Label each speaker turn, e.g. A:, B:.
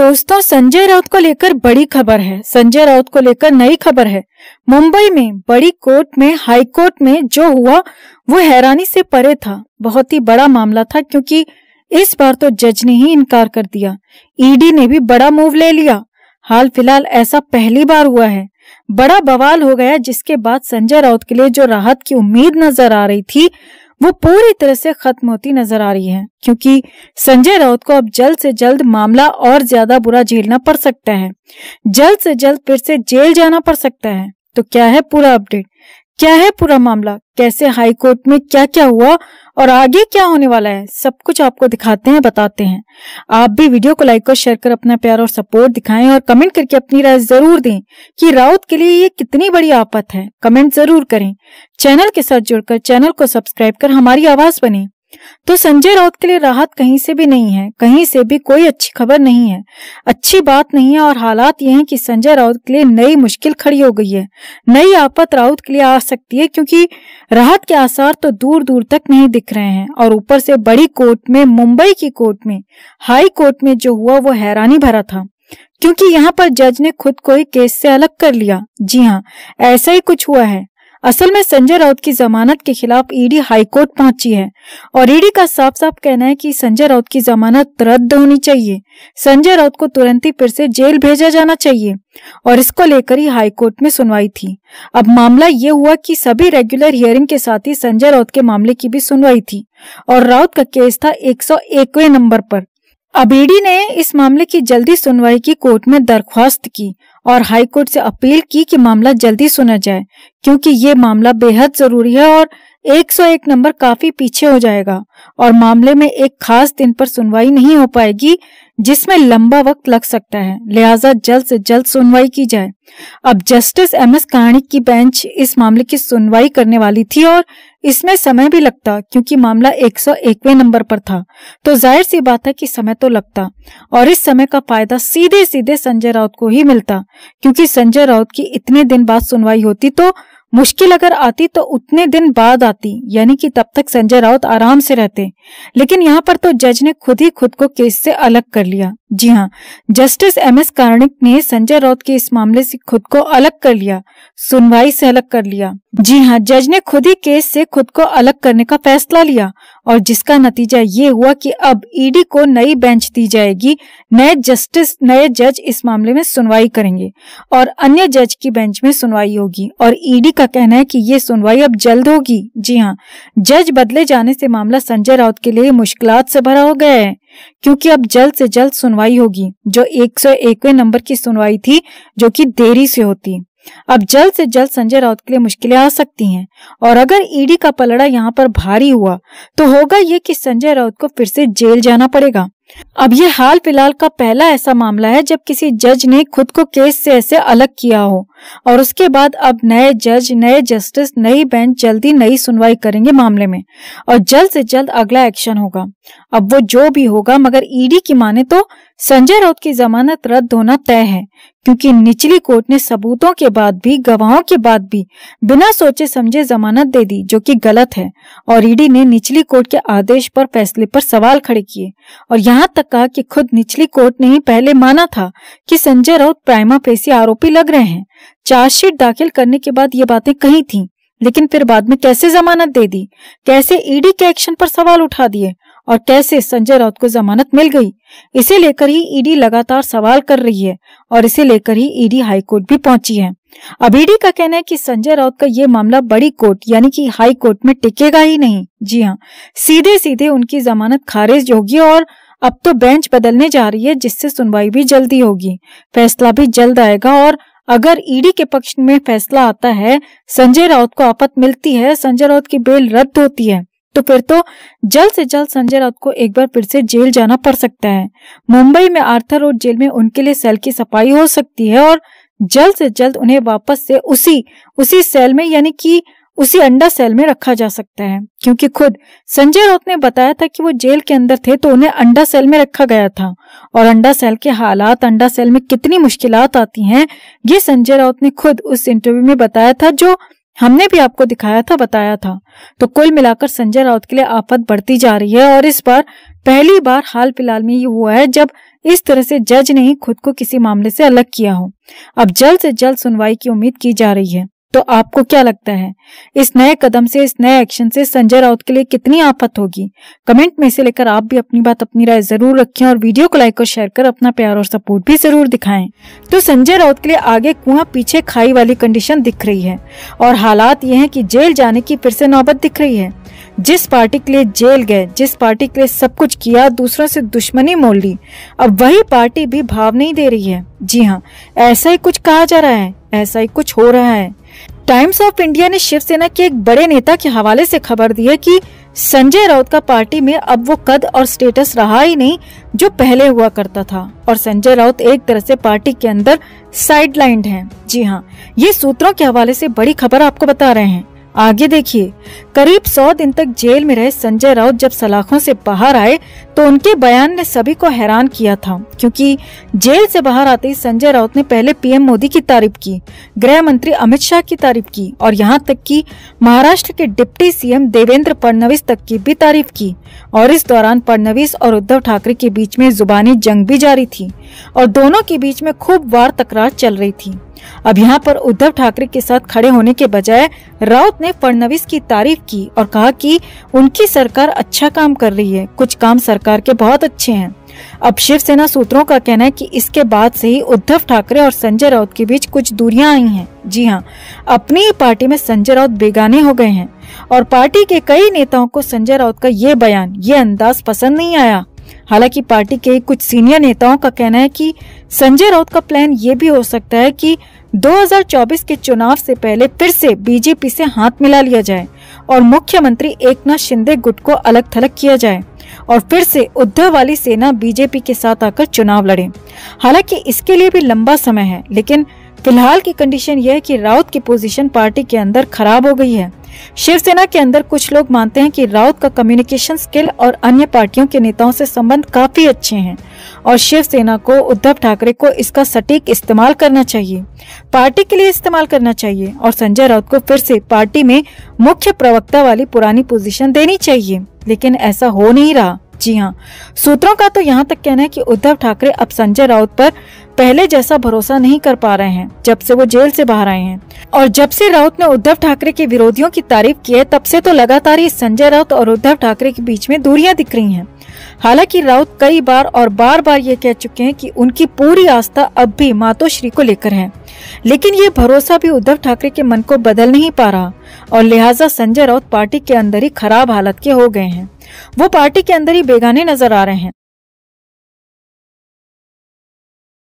A: दोस्तों संजय राउत को लेकर बड़ी खबर है संजय राउत को लेकर नई खबर है मुंबई में बड़ी कोर्ट में हाई कोर्ट में जो हुआ वो हैरानी से परे था बहुत ही बड़ा मामला था क्योंकि इस बार तो जज ने ही इनकार कर दिया ईडी ने भी बड़ा मूव ले लिया हाल फिलहाल ऐसा पहली बार हुआ है बड़ा बवाल हो गया जिसके बाद संजय राउत के लिए जो राहत की उम्मीद नजर आ रही थी वो पूरी तरह से खत्म होती नजर आ रही है क्योंकि संजय राउत को अब जल्द से जल्द मामला और ज्यादा बुरा झेलना पड़ सकता है जल्द से जल्द फिर से जेल जाना पड़ सकता है तो क्या है पूरा अपडेट क्या है पूरा मामला कैसे हाई कोर्ट में क्या क्या हुआ और आगे क्या होने वाला है सब कुछ आपको दिखाते हैं बताते हैं आप भी वीडियो को लाइक और शेयर कर अपना प्यार और सपोर्ट दिखाएं और कमेंट करके अपनी राय जरूर दें कि राउत के लिए ये कितनी बड़ी आपत है कमेंट जरूर करें चैनल के साथ जुड़कर चैनल को सब्सक्राइब कर हमारी आवाज बने तो संजय राउत के लिए राहत कहीं से भी नहीं है कहीं से भी कोई अच्छी खबर नहीं है अच्छी बात नहीं है और हालात ये हैं कि संजय राउत के लिए नई मुश्किल खड़ी हो गई है नई आपत राउत के लिए आ सकती है क्योंकि राहत के आसार तो दूर दूर तक नहीं दिख रहे हैं और ऊपर से बड़ी कोर्ट में मुंबई की कोर्ट में हाई कोर्ट में जो हुआ वो हैरानी भरा था क्योंकि यहाँ पर जज ने खुद को ही केस से अलग कर लिया जी हाँ ऐसा ही कुछ हुआ है असल में संजय राउत की जमानत के खिलाफ ईडी हाईकोर्ट पहुंची है और ईडी का साफ साफ कहना है कि संजय राउत की जमानत रद्द होनी चाहिए संजय राउत को तुरंत ही फिर से जेल भेजा जाना चाहिए और इसको लेकर ही हाईकोर्ट में सुनवाई थी अब मामला ये हुआ कि सभी रेगुलर हियरिंग के साथ ही संजय राउत के मामले की भी सुनवाई थी और राउत का केस था एक नंबर पर अबेडी ने इस मामले की जल्दी सुनवाई की कोर्ट में दरख्वास्त की और हाई कोर्ट से अपील की कि मामला जल्दी सुना जाए क्योंकि ये मामला बेहद जरूरी है और 101 नंबर काफी पीछे हो जाएगा और मामले में एक खास दिन पर सुनवाई नहीं हो पाएगी जिसमें लंबा वक्त लग सकता है लिहाजा जल्द से जल्द सुनवाई की जाए अब जस्टिस एम एस कहानी की बेंच इस मामले की सुनवाई करने वाली थी और इसमें समय भी लगता क्योंकि मामला 101वें नंबर पर था तो जाहिर सी बात है कि समय तो लगता और इस समय का फायदा सीधे सीधे संजय राउत को ही मिलता क्योंकि संजय राउत की इतने दिन बाद सुनवाई होती तो मुश्किल अगर आती तो उतने दिन बाद आती यानी कि तब तक संजय राउत आराम से रहते लेकिन यहाँ पर तो जज ने खुद ही खुद को केस से अलग कर लिया जी हाँ जस्टिस एम एस कार्णिक ने संजय राउत के इस मामले से खुद को अलग कर लिया सुनवाई से अलग कर लिया जी हाँ जज ने खुद ही केस से खुद को अलग करने का फैसला लिया और जिसका नतीजा ये हुआ कि अब ईडी e को नई बेंच दी जाएगी नए जस्टिस नए जज इस मामले में सुनवाई करेंगे और अन्य जज की बेंच में सुनवाई होगी और ईडी e का कहना है कि ये सुनवाई अब जल्द होगी जी हाँ जज बदले जाने से मामला संजय राउत के लिए मुश्किल से भरा हो गया है क्योंकि अब जल्द से जल्द सुनवाई होगी जो एक नंबर की सुनवाई थी जो की देरी से होती अब जल्द से जल्द संजय राउत के लिए मुश्किलें आ सकती हैं और अगर ईडी का पलड़ा यहाँ पर भारी हुआ तो होगा ये कि संजय राउत को फिर से जेल जाना पड़ेगा अब ये हाल फिलहाल का पहला ऐसा मामला है जब किसी जज ने खुद को केस से ऐसे अलग किया हो और उसके बाद अब नए जज नए जस्टिस नई बेंच जल्दी नई सुनवाई करेंगे मामले में और जल्द से जल्द अगला एक्शन होगा अब वो जो भी होगा मगर ईडी की माने तो संजय राउत की जमानत रद्द होना तय है क्योंकि निचली कोर्ट ने सबूतों के बाद भी गवाहों के बाद भी बिना सोचे समझे जमानत दे दी जो कि गलत है और ईडी ने निचली कोर्ट के आदेश पर फैसले पर सवाल खड़े किए और यहाँ यहाँ तक कहा कि खुद निचली कोर्ट ने ही पहले माना था कि संजय राउत प्राइमा पेशी आरोपी लग रहे हैं चार्जशीट दाखिल करने के बाद ये बातें कही थी लेकिन फिर बाद में कैसे जमानत दे दी कैसे ईडी e के एक्शन पर सवाल उठा दिए और कैसे संजय राउत को जमानत मिल गई इसे लेकर ही ईडी e लगातार सवाल कर रही है और इसे लेकर ही ईडी e हाई कोर्ट भी पहुंची है अब ईडी का कहना है कि संजय राउत का ये मामला बड़ी कोर्ट यानी कि हाई कोर्ट में टिकेगा ही नहीं जी हाँ सीधे सीधे उनकी जमानत खारिज होगी और अब तो बेंच बदलने जा रही है जिससे सुनवाई भी जल्दी होगी फैसला भी जल्द आएगा और अगर ईडी के पक्ष में फैसला आता है संजय राउत को आपत मिलती है संजय राउत की बेल रद्द होती है तो फिर तो जल्द से जल्द संजय राउत को एक बार फिर से जेल जाना पड़ सकता है मुंबई में आर्थर रोड जेल में उनके लिए सेल की सफाई हो सकती है और जल्द से जल्द उन्हें वापस से उसी उसी सेल में यानी कि उसी अंडा सेल में रखा जा सकता है क्योंकि खुद संजय राउत ने बताया था कि वो जेल के अंदर थे तो उन्हें अंडा सेल में रखा गया था और अंडा सेल के हालात अंडा सेल में कितनी मुश्किल आती हैं ये संजय राउत ने खुद उस इंटरव्यू में बताया था जो हमने भी आपको दिखाया था बताया था तो कुल मिलाकर संजय राउत के लिए आफत बढ़ती जा रही है और इस बार पहली बार हाल फिलहाल में ये हुआ है जब इस तरह से जज ने ही खुद को किसी मामले से अलग किया हो अब जल्द से जल्द सुनवाई की उम्मीद की जा रही है तो आपको क्या लगता है इस नए कदम से इस नए एक्शन से संजय राउत के लिए कितनी आफत होगी कमेंट में से लेकर आप भी अपनी बात अपनी राय जरूर रखें और वीडियो को लाइक और शेयर कर अपना प्यार और सपोर्ट भी जरूर दिखाएं तो संजय राउत के लिए आगे कुआं पीछे खाई वाली कंडीशन दिख रही है और हालात ये है की जेल जाने की फिर से नौबत दिख रही है जिस पार्टी के लिए जेल गए जिस पार्टी के लिए सब कुछ किया दूसरों से दुश्मनी मोल ली अब वही पार्टी भी भाव नहीं दे रही है जी हाँ ऐसा ही कुछ कहा जा रहा है ऐसा ही कुछ हो रहा है टाइम्स ऑफ इंडिया ने शिवसेना के एक बड़े नेता के हवाले से खबर दी है कि संजय राउत का पार्टी में अब वो कद और स्टेटस रहा ही नहीं जो पहले हुआ करता था और संजय राउत एक तरह से पार्टी के अंदर साइड हैं। जी हाँ ये सूत्रों के हवाले से बड़ी खबर आपको बता रहे हैं आगे देखिए करीब सौ दिन तक जेल में रहे संजय राउत जब सलाखों से बाहर आए तो उनके बयान ने सभी को हैरान किया था क्योंकि जेल से बाहर आते ही संजय राउत ने पहले पीएम मोदी की तारीफ की गृह मंत्री अमित शाह की तारीफ की और यहाँ तक कि महाराष्ट्र के डिप्टी सीएम देवेंद्र फडणवीस तक की भी तारीफ की और इस दौरान फडणवीस और उद्धव ठाकरे के बीच में जुबानी जंग भी जारी थी और दोनों के बीच में खूब वार तकरार चल रही थी अब यहाँ पर उद्धव ठाकरे के साथ खड़े होने के बजाय राउत ने फडनवीस की तारीफ की और कहा कि उनकी सरकार अच्छा काम कर रही है कुछ काम सरकार के बहुत अच्छे हैं अब शिवसेना सूत्रों का कहना है कि इसके बाद से ही उद्धव ठाकरे और संजय राउत के बीच कुछ दूरियां आई हैं जी हाँ अपनी ही पार्टी में संजय राउत बेगाने हो गए हैं और पार्टी के कई नेताओं को संजय राउत का ये बयान ये अंदाज पसंद नहीं आया हालांकि पार्टी के कुछ सीनियर नेताओं का कहना है कि संजय राउत का प्लान ये भी हो सकता है कि 2024 के चुनाव से पहले फिर से बीजेपी से हाथ मिला लिया जाए और मुख्यमंत्री एकनाथ शिंदे गुट को अलग थलग किया जाए और फिर से उद्धव वाली सेना बीजेपी के साथ आकर चुनाव लड़े हालांकि इसके लिए भी लंबा समय है लेकिन फिलहाल की कंडीशन यह है कि राउत की पोजीशन पार्टी के अंदर खराब हो गई है शिवसेना के अंदर कुछ लोग मानते हैं कि राउत का कम्युनिकेशन स्किल और अन्य पार्टियों के नेताओं से संबंध काफी अच्छे हैं और शिवसेना को उद्धव ठाकरे को इसका सटीक इस्तेमाल करना चाहिए पार्टी के लिए इस्तेमाल करना चाहिए और संजय राउत को फिर से पार्टी में मुख्य प्रवक्ता वाली पुरानी पोजिशन देनी चाहिए लेकिन ऐसा हो नहीं रहा जी हाँ सूत्रों का तो यहाँ तक कहना है कि उद्धव ठाकरे अब संजय राउत पर पहले जैसा भरोसा नहीं कर पा रहे हैं जब से वो जेल से बाहर आए हैं और जब से राउत ने उद्धव ठाकरे के विरोधियों की तारीफ की है तब से तो लगातार ही संजय राउत और उद्धव ठाकरे के बीच में दूरियां दिख रही हैं हालांकि राउत कई बार और बार बार ये कह चुके हैं कि उनकी पूरी आस्था अब भी मातोश्री को लेकर है लेकिन ये भरोसा भी उद्धव ठाकरे के मन को बदल नहीं पा रहा और लिहाजा संजय राउत पार्टी के अंदर ही खराब हालत के हो गए हैं वो पार्टी के अंदर ही बेगाने नजर आ रहे हैं